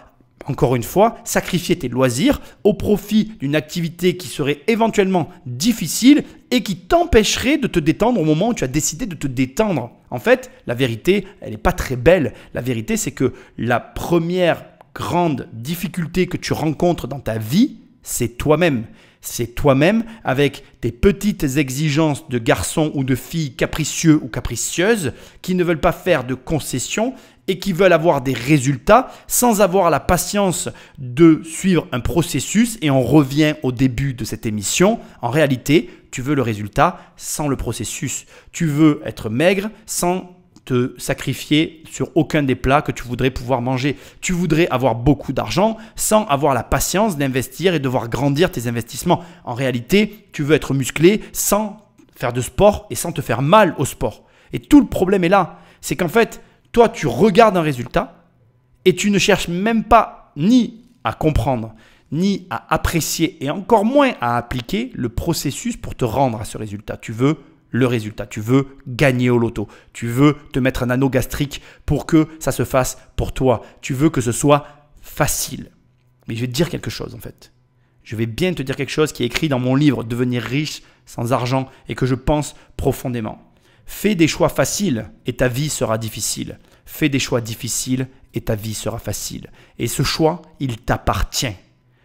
encore une fois, sacrifier tes loisirs au profit d'une activité qui serait éventuellement difficile et qui t'empêcherait de te détendre au moment où tu as décidé de te détendre. En fait, la vérité, elle n'est pas très belle. La vérité, c'est que la première grande difficulté que tu rencontres dans ta vie, c'est toi-même c'est toi-même avec tes petites exigences de garçons ou de filles capricieux ou capricieuse qui ne veulent pas faire de concessions et qui veulent avoir des résultats sans avoir la patience de suivre un processus. Et on revient au début de cette émission. En réalité, tu veux le résultat sans le processus. Tu veux être maigre sans te sacrifier sur aucun des plats que tu voudrais pouvoir manger. Tu voudrais avoir beaucoup d'argent sans avoir la patience d'investir et devoir grandir tes investissements. En réalité, tu veux être musclé sans faire de sport et sans te faire mal au sport. Et tout le problème est là. C'est qu'en fait, toi, tu regardes un résultat et tu ne cherches même pas ni à comprendre, ni à apprécier et encore moins à appliquer le processus pour te rendre à ce résultat. Tu veux le résultat. Tu veux gagner au loto. Tu veux te mettre un anneau gastrique pour que ça se fasse pour toi. Tu veux que ce soit facile. Mais je vais te dire quelque chose en fait. Je vais bien te dire quelque chose qui est écrit dans mon livre Devenir riche sans argent et que je pense profondément. Fais des choix faciles et ta vie sera difficile. Fais des choix difficiles et ta vie sera facile. Et ce choix, il t'appartient.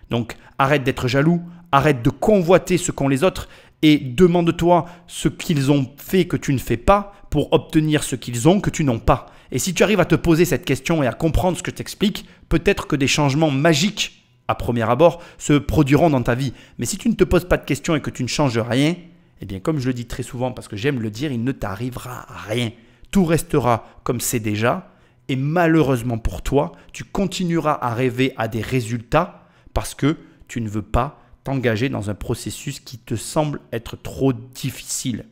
Donc arrête d'être jaloux, arrête de convoiter ce qu'ont les autres et demande-toi ce qu'ils ont fait que tu ne fais pas pour obtenir ce qu'ils ont que tu n'as pas. Et si tu arrives à te poser cette question et à comprendre ce que je t'explique, peut-être que des changements magiques, à premier abord, se produiront dans ta vie. Mais si tu ne te poses pas de questions et que tu ne changes rien, eh bien comme je le dis très souvent parce que j'aime le dire, il ne t'arrivera rien. Tout restera comme c'est déjà. Et malheureusement pour toi, tu continueras à rêver à des résultats parce que tu ne veux pas Engagé dans un processus qui te semble être trop difficile.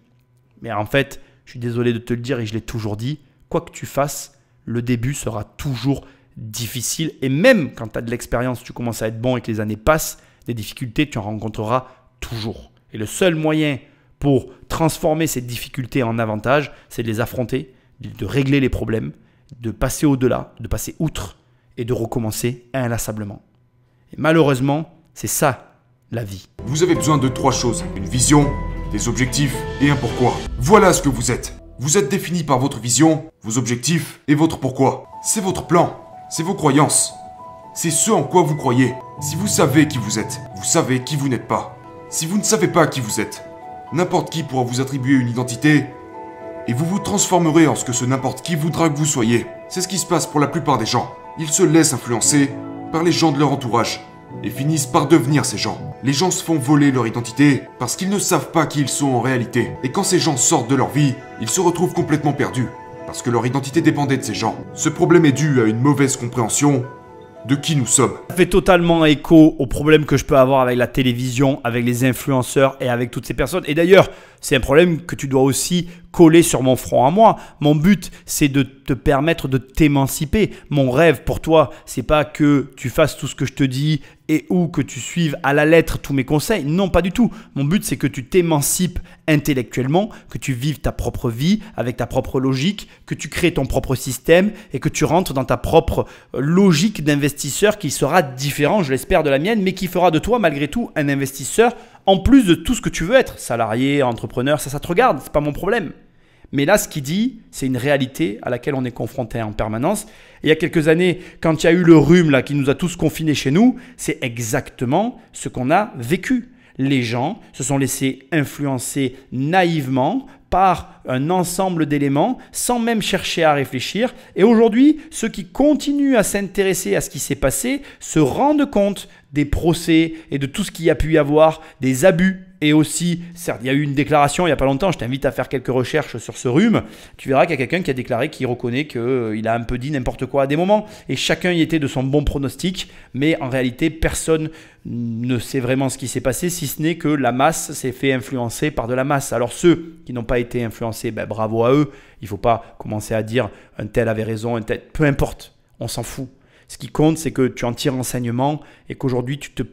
Mais en fait, je suis désolé de te le dire et je l'ai toujours dit, quoi que tu fasses, le début sera toujours difficile. Et même quand tu as de l'expérience, tu commences à être bon et que les années passent, des difficultés, tu en rencontreras toujours. Et le seul moyen pour transformer ces difficultés en avantages, c'est de les affronter, de régler les problèmes, de passer au-delà, de passer outre et de recommencer inlassablement. Et malheureusement, c'est ça la vie. Vous avez besoin de trois choses. Une vision, des objectifs et un pourquoi. Voilà ce que vous êtes. Vous êtes défini par votre vision, vos objectifs et votre pourquoi. C'est votre plan, c'est vos croyances. C'est ce en quoi vous croyez. Si vous savez qui vous êtes, vous savez qui vous n'êtes pas. Si vous ne savez pas qui vous êtes, n'importe qui pourra vous attribuer une identité et vous vous transformerez en ce que ce n'importe qui voudra que vous soyez. C'est ce qui se passe pour la plupart des gens. Ils se laissent influencer par les gens de leur entourage, et finissent par devenir ces gens. Les gens se font voler leur identité parce qu'ils ne savent pas qui ils sont en réalité. Et quand ces gens sortent de leur vie, ils se retrouvent complètement perdus parce que leur identité dépendait de ces gens. Ce problème est dû à une mauvaise compréhension de qui nous sommes. Ça fait totalement écho au problème que je peux avoir avec la télévision, avec les influenceurs et avec toutes ces personnes. Et d'ailleurs, c'est un problème que tu dois aussi coller sur mon front à moi. Mon but, c'est de te permettre de t'émanciper. Mon rêve pour toi, c'est pas que tu fasses tout ce que je te dis et ou que tu suives à la lettre tous mes conseils. Non, pas du tout. Mon but, c'est que tu t'émancipes intellectuellement, que tu vives ta propre vie avec ta propre logique, que tu crées ton propre système et que tu rentres dans ta propre euh, logique d'investisseur qui sera différent, je l'espère, de la mienne, mais qui fera de toi malgré tout un investisseur en plus de tout ce que tu veux être. Salarié, entrepreneur, ça, ça te regarde, c'est pas mon problème. Mais là, ce qu'il dit, c'est une réalité à laquelle on est confronté en permanence. il y a quelques années, quand il y a eu le rhume là, qui nous a tous confinés chez nous, c'est exactement ce qu'on a vécu. Les gens se sont laissés influencer naïvement par un ensemble d'éléments sans même chercher à réfléchir. Et aujourd'hui, ceux qui continuent à s'intéresser à ce qui s'est passé se rendent compte des procès et de tout ce qu'il y a pu y avoir, des abus et aussi, certes, il y a eu une déclaration il n'y a pas longtemps, je t'invite à faire quelques recherches sur ce rhume, tu verras qu'il y a quelqu'un qui a déclaré qu'il reconnaît qu'il euh, a un peu dit n'importe quoi à des moments, et chacun y était de son bon pronostic, mais en réalité, personne ne sait vraiment ce qui s'est passé, si ce n'est que la masse s'est fait influencer par de la masse. Alors ceux qui n'ont pas été influencés, ben, bravo à eux, il ne faut pas commencer à dire un tel avait raison, un tel... Peu importe, on s'en fout. Ce qui compte, c'est que tu en tires enseignement et qu'aujourd'hui, tu te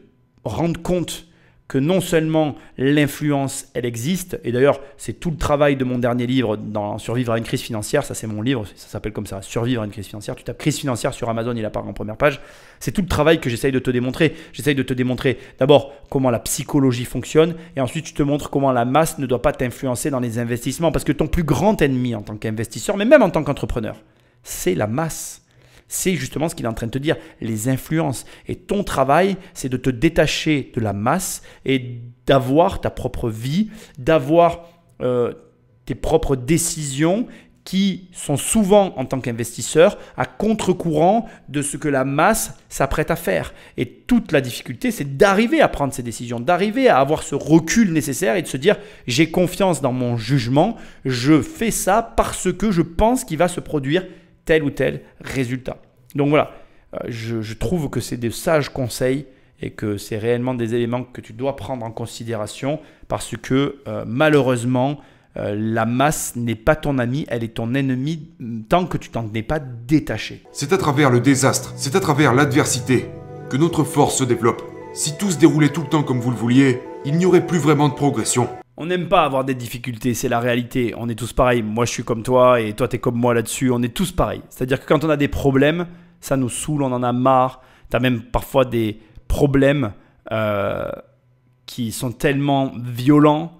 rendes compte que non seulement l'influence, elle existe, et d'ailleurs c'est tout le travail de mon dernier livre, dans Survivre à une crise financière, ça c'est mon livre, ça s'appelle comme ça, Survivre à une crise financière, tu tapes crise financière sur Amazon, il apparaît en première page, c'est tout le travail que j'essaye de te démontrer, j'essaye de te démontrer d'abord comment la psychologie fonctionne, et ensuite je te montre comment la masse ne doit pas t'influencer dans les investissements, parce que ton plus grand ennemi en tant qu'investisseur, mais même en tant qu'entrepreneur, c'est la masse c'est justement ce qu'il est en train de te dire, les influences. Et ton travail, c'est de te détacher de la masse et d'avoir ta propre vie, d'avoir euh, tes propres décisions qui sont souvent, en tant qu'investisseur, à contre-courant de ce que la masse s'apprête à faire. Et toute la difficulté, c'est d'arriver à prendre ces décisions, d'arriver à avoir ce recul nécessaire et de se dire, j'ai confiance dans mon jugement, je fais ça parce que je pense qu'il va se produire tel ou tel résultat. Donc voilà, euh, je, trouve que c'est des sages conseils et que c'est réellement des éléments que tu dois prendre en considération parce que euh, malheureusement, euh, la masse n'est pas ton amie, elle est ton ennemi tant que tu t'en es pas détaché. C'est à travers le désastre, c'est à travers l'adversité que notre force se développe. Si tout se déroulait tout le temps comme vous le vouliez, il n'y aurait plus vraiment de progression. On n'aime pas avoir des difficultés, c'est la réalité. On est tous pareils. Moi, je suis comme toi et toi, tu es comme moi là-dessus. On est tous pareils. C'est-à-dire que quand on a des problèmes, ça nous saoule, on en a marre. Tu as même parfois des problèmes euh, qui sont tellement violents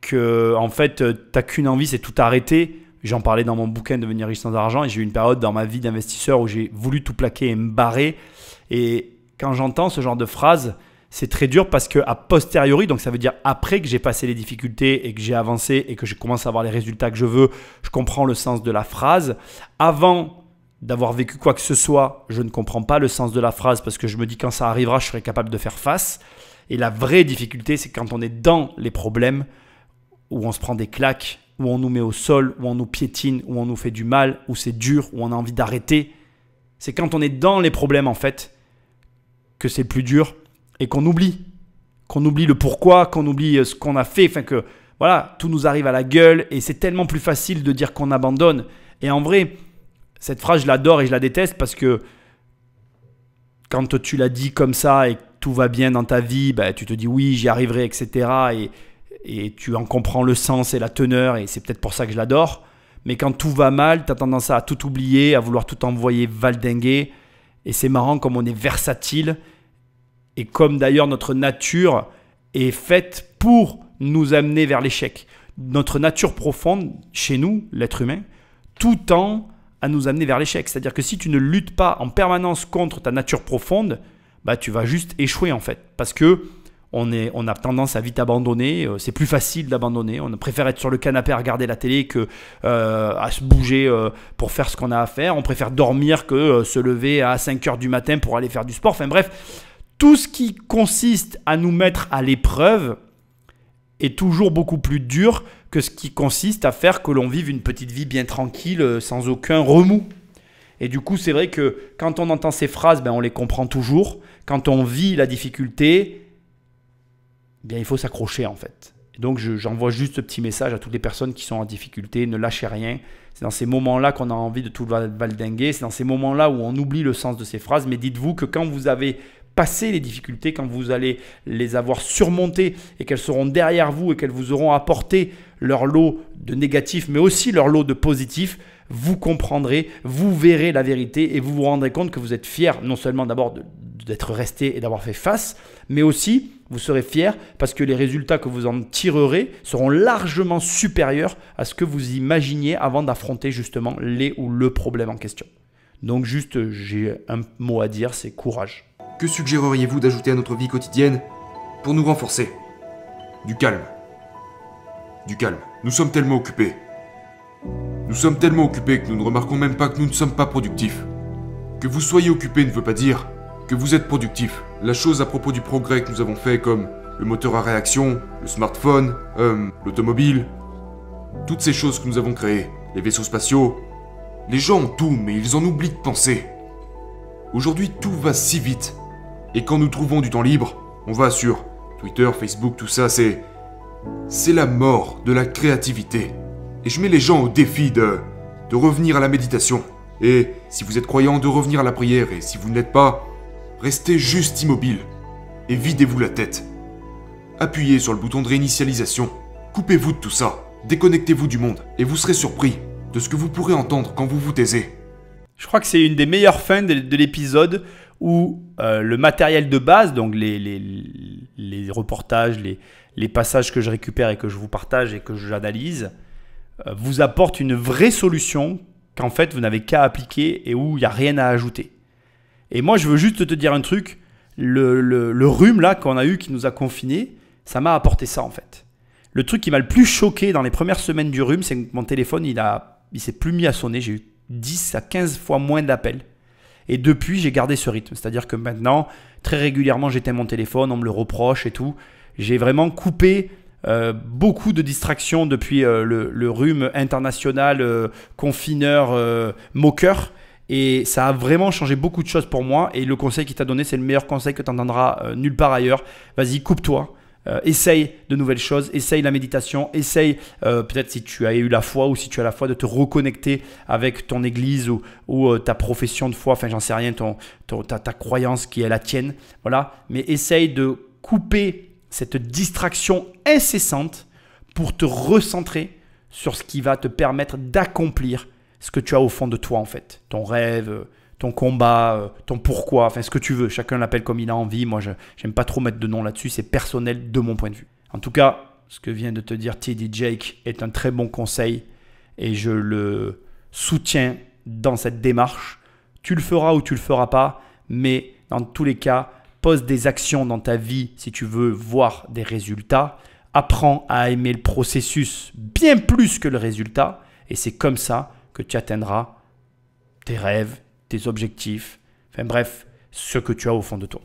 que, en fait, euh, tu qu'une envie, c'est tout arrêter. J'en parlais dans mon bouquin Devenir riche sans argent et j'ai eu une période dans ma vie d'investisseur où j'ai voulu tout plaquer et me barrer. Et quand j'entends ce genre de phrase, c'est très dur parce que a posteriori, donc ça veut dire après que j'ai passé les difficultés et que j'ai avancé et que je commence à avoir les résultats que je veux, je comprends le sens de la phrase. Avant d'avoir vécu quoi que ce soit, je ne comprends pas le sens de la phrase parce que je me dis quand ça arrivera, je serai capable de faire face. Et la vraie difficulté, c'est quand on est dans les problèmes où on se prend des claques, où on nous met au sol, où on nous piétine, où on nous fait du mal, où c'est dur, où on a envie d'arrêter. C'est quand on est dans les problèmes en fait que c'est plus dur et qu'on oublie. Qu'on oublie le pourquoi, qu'on oublie euh, ce qu'on a fait, enfin que voilà, tout nous arrive à la gueule et c'est tellement plus facile de dire qu'on abandonne. Et en vrai, cette phrase, je l'adore et je la déteste parce que quand tu la dis comme ça et que tout va bien dans ta vie, bah, tu te dis oui, j'y arriverai, etc. Et, et tu en comprends le sens et la teneur et c'est peut-être pour ça que je l'adore. Mais quand tout va mal, tu as tendance à tout oublier, à vouloir tout envoyer valdinguer. Et c'est marrant comme on est versatile et comme d'ailleurs notre nature est faite pour nous amener vers l'échec. Notre nature profonde, chez nous, l'être humain, tout tend à nous amener vers l'échec. C'est-à-dire que si tu ne luttes pas en permanence contre ta nature profonde, bah, tu vas juste échouer en fait. Parce que on, est, on a tendance à vite abandonner, euh, c'est plus facile d'abandonner, on préfère être sur le canapé à regarder la télé que euh, à se bouger euh, pour faire ce qu'on a à faire, on préfère dormir que se lever à 5 heures du matin pour aller faire du sport, enfin bref, tout ce qui consiste à nous mettre à l'épreuve est toujours beaucoup plus dur que ce qui consiste à faire que l'on vive une petite vie bien tranquille, euh, sans aucun remous. Et du coup, c'est vrai que quand on entend ces phrases, ben, on les comprend toujours. Quand on vit la difficulté, bien, il faut s'accrocher en fait. Et donc j'envoie juste ce petit message à toutes les personnes qui sont en difficulté, ne lâchez rien. C'est dans ces moments-là qu'on a envie de tout valdinguer, c'est dans ces moments-là où on oublie le sens de ces phrases, mais dites-vous que quand vous avez passer les difficultés, quand vous allez les avoir surmontées et qu'elles seront derrière vous et qu'elles vous auront apporté leur lot de négatifs, mais aussi leur lot de positifs, vous comprendrez, vous verrez la vérité et vous vous rendrez compte que vous êtes fier non seulement d'abord d'être resté et d'avoir fait face, mais aussi vous serez fier parce que les résultats que vous en tirerez seront largement supérieurs à ce que vous imaginiez avant d'affronter justement les ou le problème en question. Donc juste, j'ai un mot à dire, c'est courage que suggéreriez-vous d'ajouter à notre vie quotidienne pour nous renforcer Du calme. Du calme. Nous sommes tellement occupés. Nous sommes tellement occupés que nous ne remarquons même pas que nous ne sommes pas productifs. Que vous soyez occupé ne veut pas dire que vous êtes productif. La chose à propos du progrès que nous avons fait comme le moteur à réaction, le smartphone, euh, l'automobile, toutes ces choses que nous avons créées, les vaisseaux spatiaux, les gens ont tout mais ils en oublient de penser. Aujourd'hui tout va si vite et quand nous trouvons du temps libre, on va sur Twitter, Facebook, tout ça, c'est. C'est la mort de la créativité. Et je mets les gens au défi de. de revenir à la méditation. Et si vous êtes croyant, de revenir à la prière. Et si vous ne l'êtes pas, restez juste immobile. Et videz-vous la tête. Appuyez sur le bouton de réinitialisation. Coupez-vous de tout ça. Déconnectez-vous du monde. Et vous serez surpris de ce que vous pourrez entendre quand vous vous taisez. Je crois que c'est une des meilleures fins de l'épisode où euh, le matériel de base, donc les, reportages, les, passages que je récupère et que je vous partage et que j'analyse, euh, vous apporte une vraie solution qu'en fait vous n'avez qu'à appliquer et où il n'y a rien à ajouter. Et moi je veux juste te dire un truc, le, rhume là qu'on a eu qui nous a confinés, ça m'a apporté ça en fait. Le truc qui m'a le plus choqué dans les premières semaines du rhume, c'est que mon téléphone il, a, il s'est plus mis à sonner, j'ai eu 10 à 15 fois moins d'appels et depuis, j'ai gardé ce rythme. C'est-à-dire que maintenant, très régulièrement, j'éteins mon téléphone, on me le reproche et tout. J'ai vraiment coupé euh, beaucoup de distractions depuis euh, le, rhume international, euh, confineur, moqueur. Et ça a vraiment changé beaucoup de choses pour moi. Et le conseil qu'il t'a donné, c'est le meilleur conseil que tu entendras nulle part ailleurs. Vas-y, coupe-toi. Euh, essaye de nouvelles choses, essaye la méditation, essaye euh, peut-être si tu as eu la foi ou si tu as la foi de te reconnecter avec ton église ou, euh, ta profession de foi, enfin j'en sais rien, ton, ta, ta, croyance qui est la tienne, voilà. Mais essaye de couper cette distraction incessante pour te recentrer sur ce qui va te permettre d'accomplir ce que tu as au fond de toi en fait, ton rêve, ton combat, euh, ton pourquoi, enfin ce que tu veux. Chacun l'appelle comme il a envie. Moi, je j'aime pas trop mettre de nom là-dessus. C'est personnel de mon point de vue. En tout cas, ce que vient de te dire TD Jake est un très bon conseil et je le soutiens dans cette démarche. Tu le feras ou tu le feras pas, mais dans tous les cas, pose des actions dans ta vie si tu veux voir des résultats. Apprends à aimer le processus bien plus que le résultat et c'est comme ça que tu atteindras tes rêves tes objectifs, enfin bref, ce que tu as au fond de toi.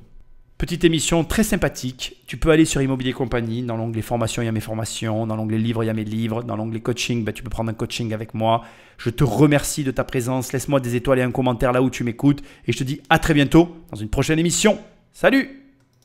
Petite émission très sympathique. Tu peux aller sur Immobilier Compagnie. Dans l'onglet formation, il y a mes formations. Dans l'onglet livres, il y a mes livres. Dans l'onglet coaching, ben, tu peux prendre un coaching avec moi. Je te remercie de ta présence. Laisse-moi des étoiles et un commentaire là où tu m'écoutes. Et je te dis à très bientôt dans une prochaine émission. Salut